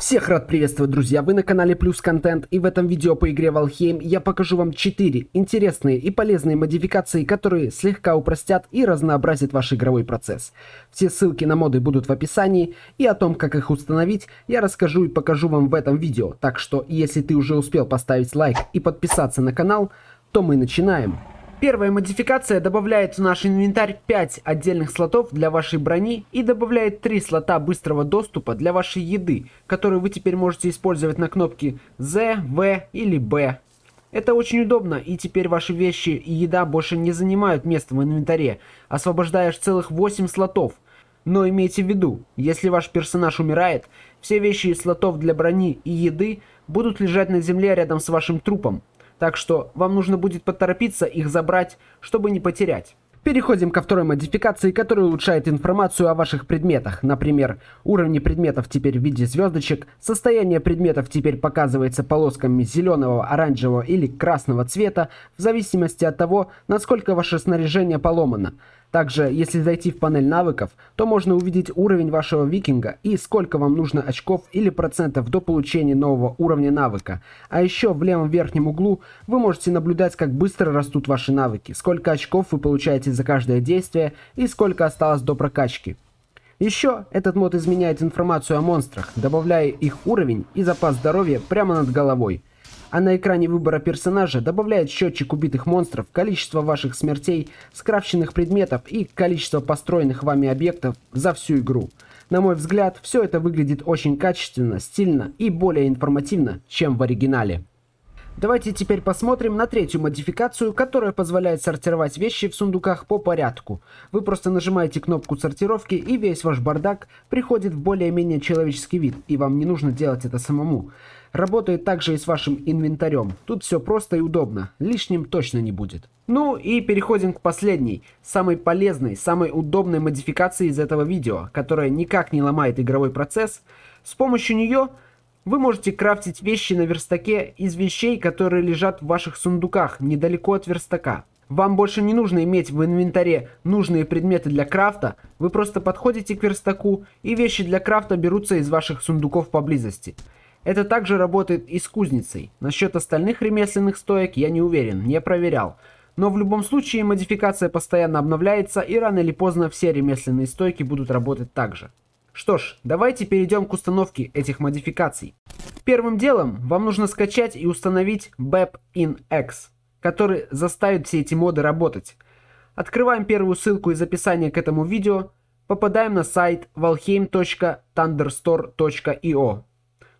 Всех рад приветствовать, друзья! Вы на канале Плюс Контент и в этом видео по игре Valheim я покажу вам 4 интересные и полезные модификации, которые слегка упростят и разнообразят ваш игровой процесс. Все ссылки на моды будут в описании и о том, как их установить, я расскажу и покажу вам в этом видео. Так что, если ты уже успел поставить лайк и подписаться на канал, то мы начинаем. Первая модификация добавляет в наш инвентарь 5 отдельных слотов для вашей брони и добавляет 3 слота быстрого доступа для вашей еды, которые вы теперь можете использовать на кнопки Z, V или B. Это очень удобно, и теперь ваши вещи и еда больше не занимают места в инвентаре, освобождаешь целых 8 слотов. Но имейте в виду, если ваш персонаж умирает, все вещи из слотов для брони и еды будут лежать на земле рядом с вашим трупом, так что вам нужно будет поторопиться их забрать, чтобы не потерять. Переходим ко второй модификации, которая улучшает информацию о ваших предметах. Например, уровни предметов теперь в виде звездочек, состояние предметов теперь показывается полосками зеленого, оранжевого или красного цвета, в зависимости от того, насколько ваше снаряжение поломано. Также, если зайти в панель навыков, то можно увидеть уровень вашего викинга и сколько вам нужно очков или процентов до получения нового уровня навыка. А еще в левом верхнем углу вы можете наблюдать, как быстро растут ваши навыки, сколько очков вы получаете за каждое действие и сколько осталось до прокачки. Еще этот мод изменяет информацию о монстрах, добавляя их уровень и запас здоровья прямо над головой а на экране выбора персонажа добавляет счетчик убитых монстров, количество ваших смертей, скрафченных предметов и количество построенных вами объектов за всю игру. На мой взгляд, все это выглядит очень качественно, стильно и более информативно, чем в оригинале. Давайте теперь посмотрим на третью модификацию, которая позволяет сортировать вещи в сундуках по порядку. Вы просто нажимаете кнопку сортировки и весь ваш бардак приходит в более-менее человеческий вид, и вам не нужно делать это самому. Работает также и с вашим инвентарем. Тут все просто и удобно, лишним точно не будет. Ну и переходим к последней, самой полезной, самой удобной модификации из этого видео, которая никак не ломает игровой процесс. С помощью нее вы можете крафтить вещи на верстаке из вещей, которые лежат в ваших сундуках недалеко от верстака. Вам больше не нужно иметь в инвентаре нужные предметы для крафта, вы просто подходите к верстаку и вещи для крафта берутся из ваших сундуков поблизости. Это также работает и с кузницей. Насчет остальных ремесленных стоек я не уверен, не проверял. Но в любом случае модификация постоянно обновляется, и рано или поздно все ремесленные стойки будут работать так же. Что ж, давайте перейдем к установке этих модификаций. Первым делом вам нужно скачать и установить bep X, который заставит все эти моды работать. Открываем первую ссылку из описания к этому видео, попадаем на сайт valheim.thunderstore.io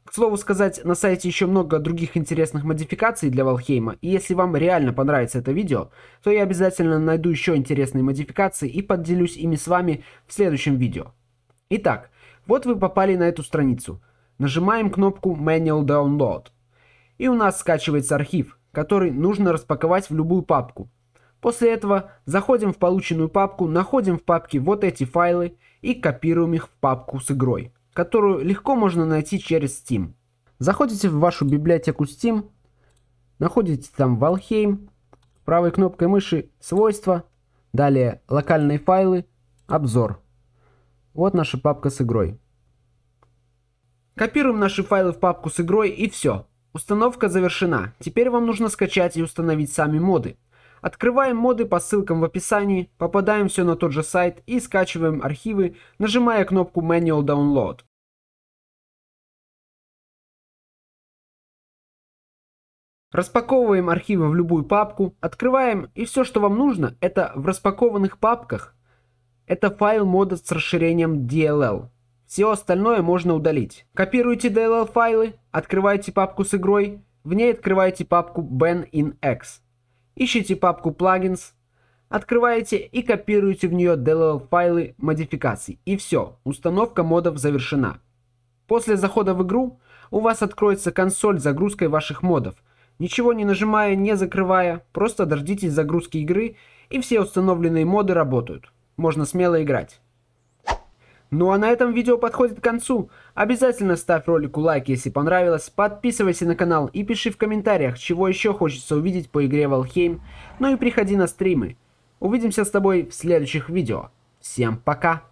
к слову сказать, на сайте еще много других интересных модификаций для Валхейма, и если вам реально понравится это видео, то я обязательно найду еще интересные модификации и поделюсь ими с вами в следующем видео. Итак, вот вы попали на эту страницу. Нажимаем кнопку Manual Download. И у нас скачивается архив, который нужно распаковать в любую папку. После этого заходим в полученную папку, находим в папке вот эти файлы и копируем их в папку с игрой которую легко можно найти через Steam. Заходите в вашу библиотеку Steam, находите там Valheim, правой кнопкой мыши «Свойства», далее «Локальные файлы», «Обзор». Вот наша папка с игрой. Копируем наши файлы в папку с игрой и все. Установка завершена. Теперь вам нужно скачать и установить сами моды. Открываем моды по ссылкам в описании, попадаем все на тот же сайт и скачиваем архивы, нажимая кнопку Manual Download. Распаковываем архивы в любую папку, открываем, и все, что вам нужно, это в распакованных папках. Это файл мода с расширением DLL. Все остальное можно удалить. Копируйте DLL файлы, открываете папку с игрой, в ней открываете папку ban in X. Ищите папку plugins, открываете и копируете в нее DLL файлы модификаций. И все, установка модов завершена. После захода в игру у вас откроется консоль с загрузкой ваших модов – Ничего не нажимая, не закрывая, просто дождитесь загрузки игры, и все установленные моды работают. Можно смело играть. Ну а на этом видео подходит к концу. Обязательно ставь ролику лайк, если понравилось, подписывайся на канал и пиши в комментариях, чего еще хочется увидеть по игре Valheim, ну и приходи на стримы. Увидимся с тобой в следующих видео. Всем пока!